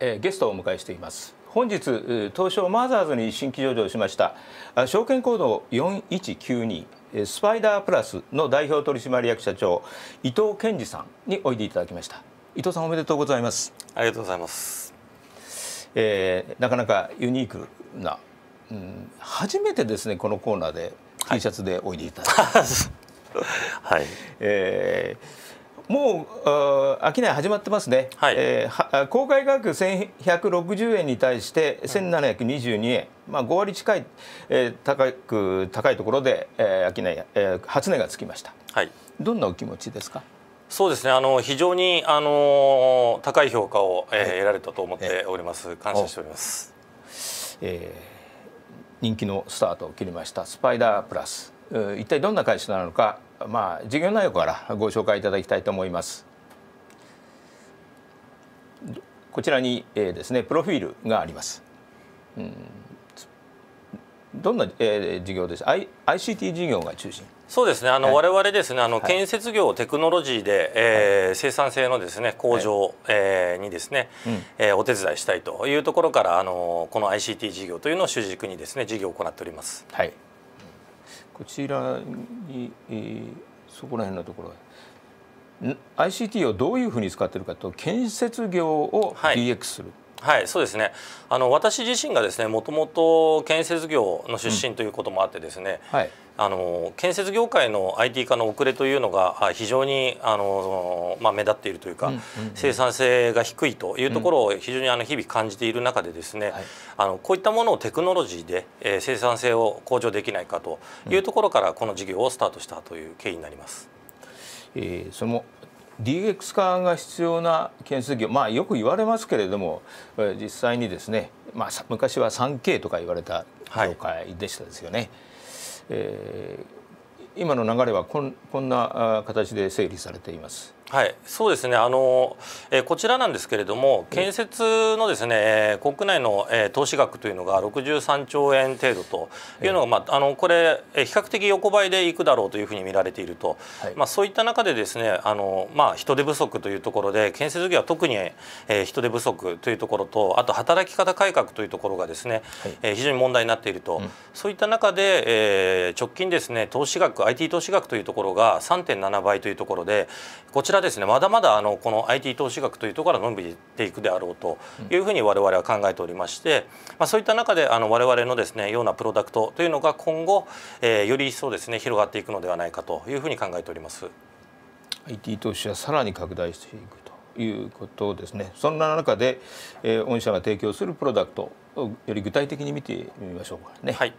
えー、ゲストをお迎えしています本日東証マザーズに新規上場しました証券コード4192スパイダープラスの代表取締役社長伊藤健二さんにおいでいただきました伊藤さんおめでとうございますありがとうございます、えー、なかなかユニークな、うん、初めてですねこのコーナーで T シャツでおいでいただきました、は いはい、えーもう商い始まってますね、はい、えー、公開価格1160円に対して1722円、うん、まあ、5割近い、えー、高く高いところで、え商い、えー、初値がつきました、はい、どんなお気持ちですかそうですねあの非常にあの高い評価を、えー、得られたと思っております、えー、感謝しております、えー、人気のスタートを切りましたスパイダープラス一体どんな会社なのか、まあ、事業内容からご紹介いただきたいと思います。こちらに、えー、ですねプロフィールがあります。うん、どんな、えー、事業です、I、ICT 事業が中心そうですねあの、はい、我々ですねあの、建設業テクノロジーで、えー、生産性のですね向上、はい、えー、にですね、うん、えー、お手伝いしたいというところからあのこの ICT 事業というのを主軸にですね事業を行っております。はいこちらに、えー、そこら辺のところ ICT をどういうふうに使っているかと建設業を DX する、はいはいそうですねあの私自身がですねもともと建設業の出身ということもあってですね、うんはい、あの建設業界の IT 化の遅れというのが非常にあの、まあ、目立っているというか、うんうんうん、生産性が低いというところを非常にあの日々感じている中でですね、うん、あのこういったものをテクノロジーで、え生産性を向上できないかというところからこの事業をスタートしたという経緯になります。うん、えー、その DX 化が必要な建設業、まあ、よく言われますけれども実際にですね、まあ、昔は 3K とか言われた業界でしたですよね。はいえー、今の流れはこんこんな形で整理されています。はい、そうですねあの、えー、こちらなんですけれども建設のですね、えー、国内の、えー、投資額というのが63兆円程度というのが、えー、まあ、あのこれ、えー、比較的横ばいでいくだろうというふうに見られていると、はい、まあ、そういった中でですねあの、まあ、人手不足というところで建設業は特に、えー、人手不足というところとあと働き方改革というところがですね、はい、えー、非常に問題になっていると、うん、そういった中で、えー、直近ですね投資額 IT 投資額というところが3.7倍というところでこちらですねまだまだあのこの IT 投資額というところから伸びていくであろうというふうに我々は考えておりまして、まあ、そういった中であの我々のですねようなプロダクトというのが今後、えー、より一層ですね広がっていくのではないかというふうに考えております。IT 投資はさらに拡大していくということですね。そんな中で、えー、御社が提供するプロダクトをより具体的に見てみましょうかね。はい。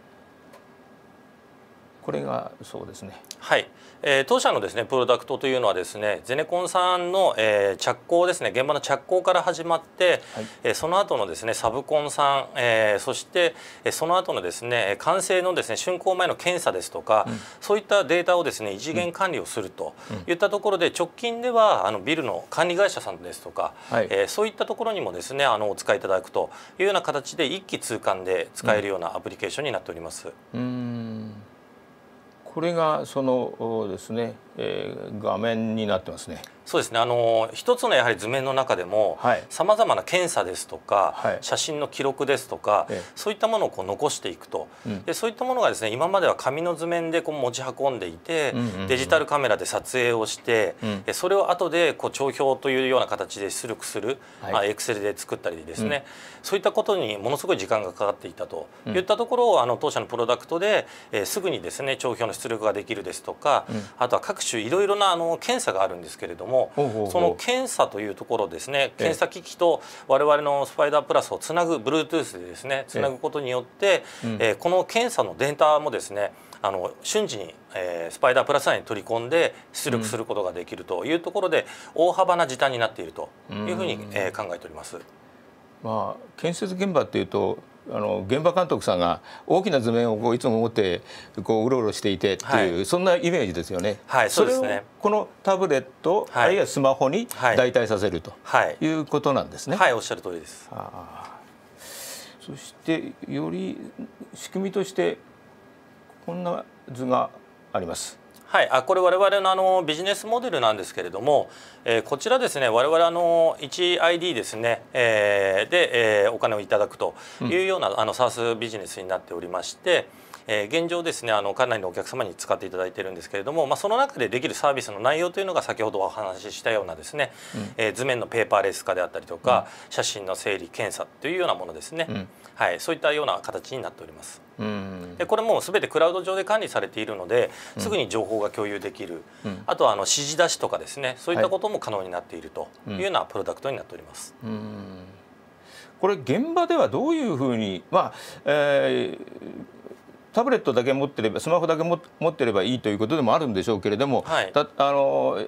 これがそうですね。はい、えー、当社のですねプロダクトというのはですねゼネコンさんの、えー、着工ですね現場の着工から始まって、はい、えー、その後のですねサブコンさん、えー、そしてその後のですね完成のですね竣工前の検査ですとか、うん、そういったデータをですね次元管理をするといったところで、うん、直近ではあのビルの管理会社さんですとか、はい、えー、そういったところにもですねあのお使いいただくというような形で一気通貫で使えるようなアプリケーションになっております。うんこれがそのですねえー、画面になってますね。そうですね。あの一つのやはり図面の中でも、さまざまな検査ですとか、はい、写真の記録ですとか、そういったものをこう残していくと、でそういったものがですね、今までは紙の図面でこう持ち運んでいて、デジタルカメラで撮影をして、うん、それを後でこう帳票というような形で出力する、はい、まあエクセルで作ったりですね、うん、そういったことにものすごい時間がかかっていたと、いったところをあの当社のプロダクトで、えー、すぐにですね帳票の出力ができるですとか、あとは各種種いろいろなあの検査があるんですけれどもその検査というところですね検査機器と我々のスパイダープラスをつなぐ Bluetooth でですねつなぐことによって、えこの検査のデータもですねあの瞬時に、えー、スパイダープラス内に取り込んで出力することができるというところで、大幅な時短になっているというふうに、えー、考えております。まあ、建設現場っていうとあの現場監督さんが大きな図面をこういつも持ってこううろうろしていてっていう、はい、そんなイメージですよね。はい、そうですね。このタブレット、はい、あるいはスマホに代替させると、い、うことなんですね。はい、おっしゃる通りです。あそしてより仕組みとしてこんな図があります。はい、あこれ我々のあのビジネスモデルなんですけれども、えー、こちらですね我々の 1ID ですね、えー、で、えー、お金をいただくというような、うん、あのサースビジネスになっておりまして。えー、現状ですねあのかなりのお客様に使っていただいてるんですけれども、まあ、その中でできるサービスの内容というのが先ほどお話ししたようなですね、うん、えー、図面のペーパーレス化であったりとか、うん、写真の整理検査というようなものですね、うん、はい、そういったような形になっております。でこれもすべてクラウド上で管理されているのですぐに情報が共有できる、あとはあの指示出しとかですねそういったことも可能になっているというようなプロダクトになっております。これ現場ではどういうふうに、まあえータブレットだけ持ってればスマホだけ持ってればいいということでもあるんでしょうけれども、はい、あの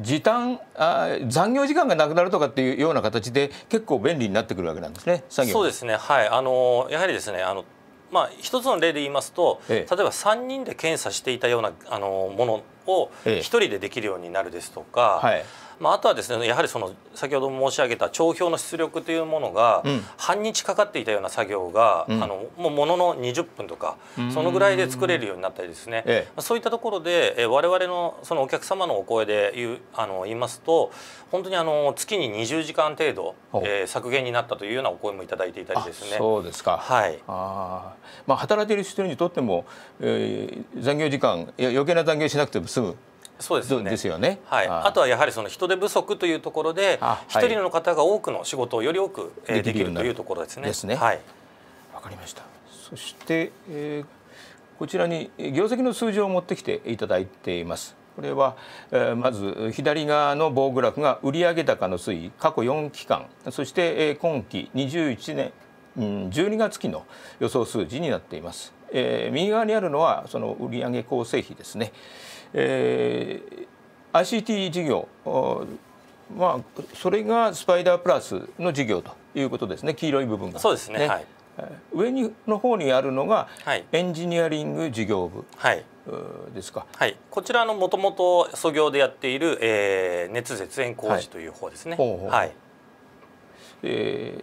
時短あ残業時間がなくなるとかっていうような形で結構便利になってくるわけなんですねそうですねはいあのやはりですねあのまあ、一つの例で言いますと、例えば3人で検査していたようなあのものを1人でできるようになるですとか、ええはいまあ、あとはですねやはりその先ほど申し上げた帳票の出力というものが、半日かかっていたような作業が、うん、あのもうものの20分とかそのぐらいで作れるようになったりですね、ええ、そういったところで、え我々のそのお客様のお声で言うあの言いますと本当にあの月に20時間程度、えー、削減になったというようなお声もいただいていたりですね。そうですか、はいあまあ、働いている人にとっても、えー、残業時間いや余計な残業しなくても済むそうですよねですよね、はい、あとはやはりその人手不足というところで一、人の方が多くの仕事をより多くできるというところですね。でね。はい、わかりましたそして、えー、こちらに業績の数字を持ってきていただいています。これは、えまず左側の棒グラフが売上高の推移過去4期間そして、え今期21年12月期の予想数字になっています。え右側にあるのはその売上構成比ですね、えー、ICT 事業まあそれがスパイダープラスの事業ということですね黄色い部分が。そうですね、ねはい、上にの方にあるのが、はい、エンジニアリング事業部、はい、ですか、はい、こちらのもともと創業でやっている、えー、熱絶縁工事という方ですね。はい、え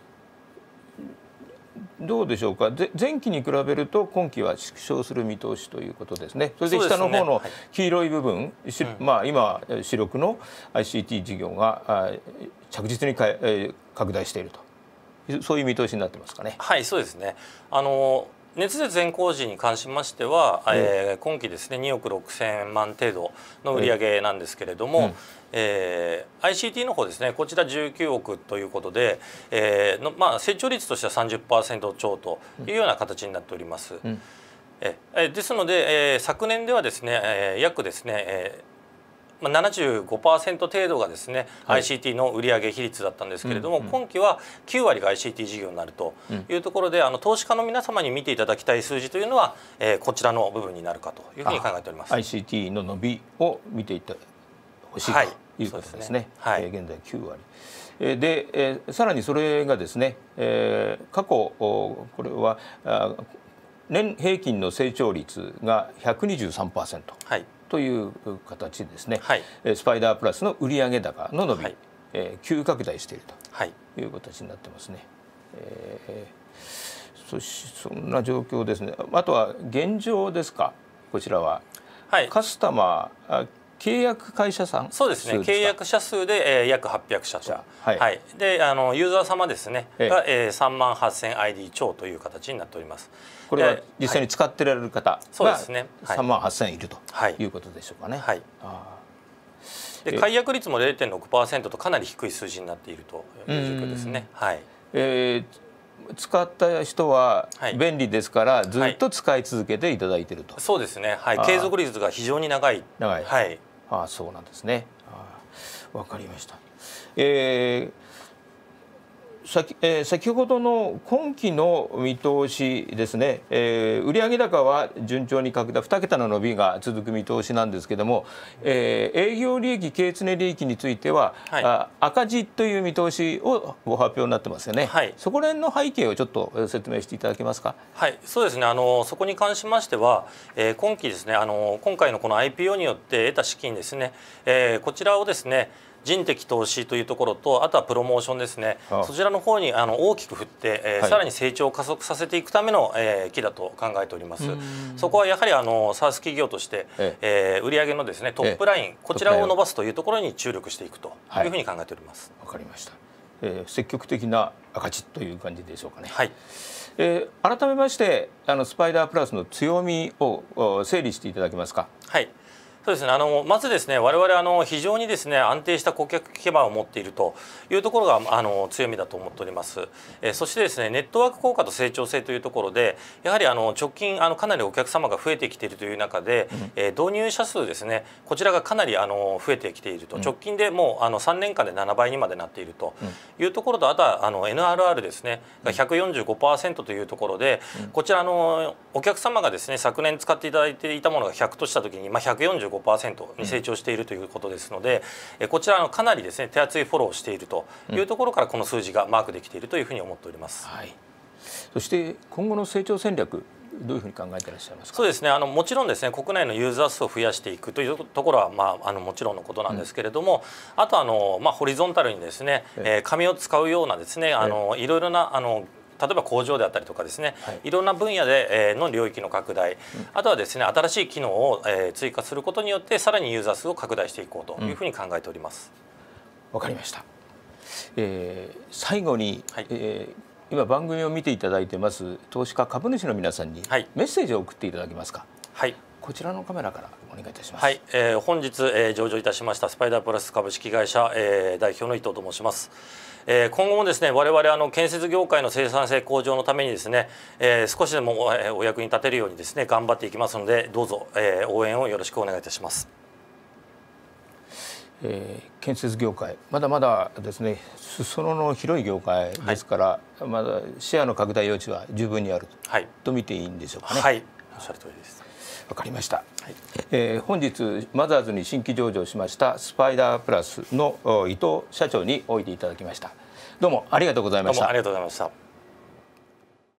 どうでしょうか前期に比べると今期は縮小する見通しということですねそれで下の方の黄色い部分、ねはい、まあ、今主力の ICT 事業が着実に拡大しているとそういう見通しになってますかね。はい、そうですね。あの熱で全工事に関しましては、うん、えー、今期ですね2億6000万程度の売り上げなんですけれども、うんえー、ICT の方ですねこちら19億ということで、えーのまあ、成長率としては30%超というような形になっております。うん、えですので、えー、昨年ではですね、えー、約ですね、えーまあ、75%程度がですね、はい、ICT の売上比率だったんですけれども、うんうん、今期は9割が ICT 事業になるというところで、うん、あの投資家の皆様に見ていただきたい数字というのは、えー、こちらの部分になるかというふうに考えております。ICT の伸びを見ていたほしいということですね。はい、すねはい、えー、現在9割。で、えー、さらにそれがですね、えー、過去これは年平均の成長率が123%。はい。という形ですね、はい、スパイダープラスの売上高の伸び、はい、えー、急拡大しているという形になってますね。はい、えー、そしそんな状況ですねあとは現状ですかこちらは。はい、カスタマー契約会社さんそうですね契約者数で、えー、約800社とはい、はい、であのユーザー様ですね、ええ、が、えー、3万 8000ID 超という形になっておりますこれは実際に使ってられる方が、はい、そうですね、はい、3万8000いるということでしょうかねはい、はい、で解約率も0.6%とかなり低い数字になっているという状況ですねはい、えー、使った人は便利ですから、はい、ずっと使い続けていただいていると、はい、そうですね、はい、継続率が非常に長い長い、はい、あそうなんですね。わかりました。えー先,、えー、先ほどの今期の見通しですね、えー、売上高は順調に拡大2桁の伸びが続く見通しなんですけれども、えー、営業利益経常利益については、はい、あ赤字という見通しをご発表になってますよね、はい、そこら辺の背景をちょっと説明していただけますかはいそうですねあのそこに関しましては、えー、今期ですねあの今回のこの IPO によって得た資金ですね、えー、こちらをですね人的投資というところとあとはプロモーションですね、あ、そちらの方にあの大きく振って、えー、はい、さらに成長を加速させていくための、えー、だと考えておりますそこはやはりあの SARS 企業として、えええー、売上のですねトップラインこちらを伸ばすというところに注力していくというふうに考えておりますわ、はい、かりました、えー、積極的な赤字という感じでしょうかねはいえー、改めましてあのスパイダープラスの強みを整理していただけますか。はいそうですねあのまずですね我々あの非常にですね安定した顧客基盤を持っているというところがあの強みだと思っております、えそしてですねネットワーク効果と成長性というところでやはりあの直近あのかなりお客様が増えてきているという中で、うん、え導入者数ですねこちらがかなりあの増えてきていると、うん、直近でもうあの3年間で7倍にまでなっているというところと、あとはあの NRR ですねが145%というところで、こちらのお客様がですね昨年使っていただいていたものが100とした時に、まあ、145 5に成長しているということですので、うん、こちらのかなりですね手厚いフォローをしているというところからこの数字がマークできているというふうに思っております。はい、そして今後の成長戦略どういうふうに考えていらっしゃいますかそうですねあのもちろんですね国内のユーザー数を増やしていくというところは、まあ、あのもちろんのことなんですけれども、うん、あとあの、まあ、ホリゾンタルにですね、えー、紙を使うようなですねあのいろいろなあの例えば工場であったりとかですね、はい、いろんな分野で、えの領域の拡大、うん、あとはですね新しい機能を、え追加することによってさらにユーザー数を拡大していこうというふうに考えております。わ、うん、かりました、えー、最後に、はい、えー今番組を見ていただいてます投資家株主の皆さんにメッセージを送っていただけますか。はい、こちらのカメラからお願いいたします。はい、えー、本日、えー、上場いたしましたスパイダープラス株式会社、えー、代表の伊藤と申します。え今後もですね我々あの建設業界の生産性向上のためにですね、え少しでもお役に立てるようにですね頑張っていきますのでどうぞ、え応援をよろしくお願いいたします。え建設業界まだまだですね裾野の広い業界ですから、はい、まだシェアの拡大余地は十分にあるとはい、と見ていいんでしょうかね。はい、おっしゃる通りです。わかりました、はい、えー、本日マザーズに新規上場しましたスパイダープラスの伊藤社長においでいただきましたどうもありがとうございましたありがとうございました